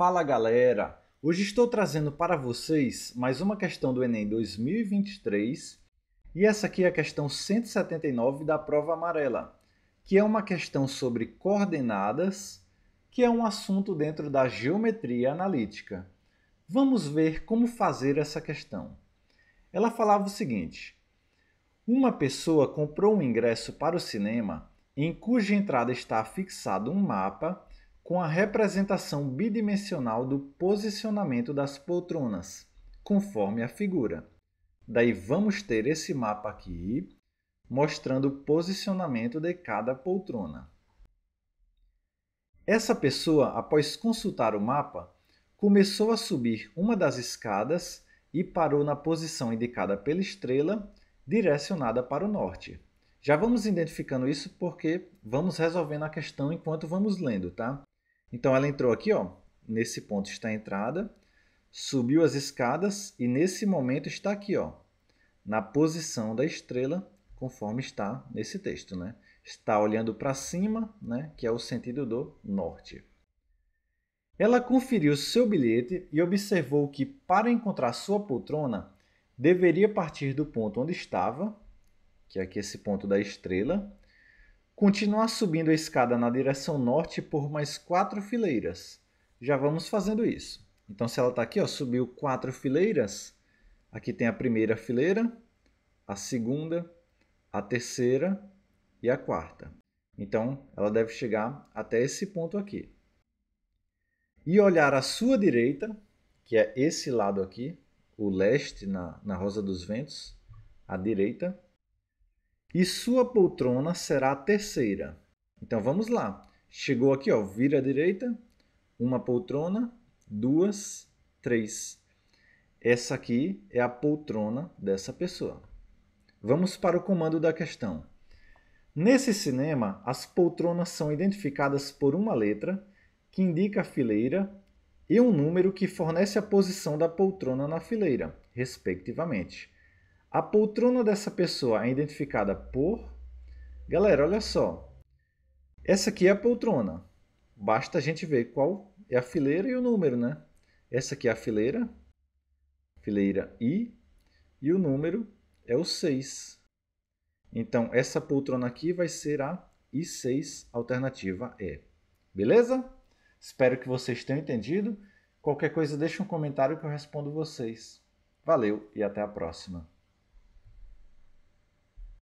Fala galera! Hoje estou trazendo para vocês mais uma questão do Enem 2023 e essa aqui é a questão 179 da prova amarela, que é uma questão sobre coordenadas, que é um assunto dentro da geometria analítica. Vamos ver como fazer essa questão. Ela falava o seguinte: uma pessoa comprou um ingresso para o cinema em cuja entrada está fixado um mapa com a representação bidimensional do posicionamento das poltronas, conforme a figura. Daí vamos ter esse mapa aqui, mostrando o posicionamento de cada poltrona. Essa pessoa, após consultar o mapa, começou a subir uma das escadas e parou na posição indicada pela estrela, direcionada para o norte. Já vamos identificando isso porque vamos resolvendo a questão enquanto vamos lendo, tá? Então ela entrou aqui, ó, nesse ponto está a entrada, subiu as escadas e nesse momento está aqui, ó, na posição da estrela, conforme está nesse texto, né? Está olhando para cima, né, que é o sentido do norte. Ela conferiu seu bilhete e observou que para encontrar sua poltrona, deveria partir do ponto onde estava, que é aqui esse ponto da estrela, Continuar subindo a escada na direção norte por mais quatro fileiras. Já vamos fazendo isso. Então, se ela está aqui, ó, subiu quatro fileiras, aqui tem a primeira fileira, a segunda, a terceira e a quarta. Então, ela deve chegar até esse ponto aqui. E olhar à sua direita, que é esse lado aqui, o leste na, na Rosa dos Ventos, à direita, e sua poltrona será a terceira. Então vamos lá. Chegou aqui, ó, vira à direita, uma poltrona, duas, três. Essa aqui é a poltrona dessa pessoa. Vamos para o comando da questão. Nesse cinema, as poltronas são identificadas por uma letra que indica a fileira e um número que fornece a posição da poltrona na fileira, respectivamente. A poltrona dessa pessoa é identificada por. Galera, olha só. Essa aqui é a poltrona. Basta a gente ver qual é a fileira e o número, né? Essa aqui é a fileira. Fileira I. E o número é o 6. Então, essa poltrona aqui vai ser a I6, alternativa E. Beleza? Espero que vocês tenham entendido. Qualquer coisa, deixe um comentário que eu respondo vocês. Valeu e até a próxima.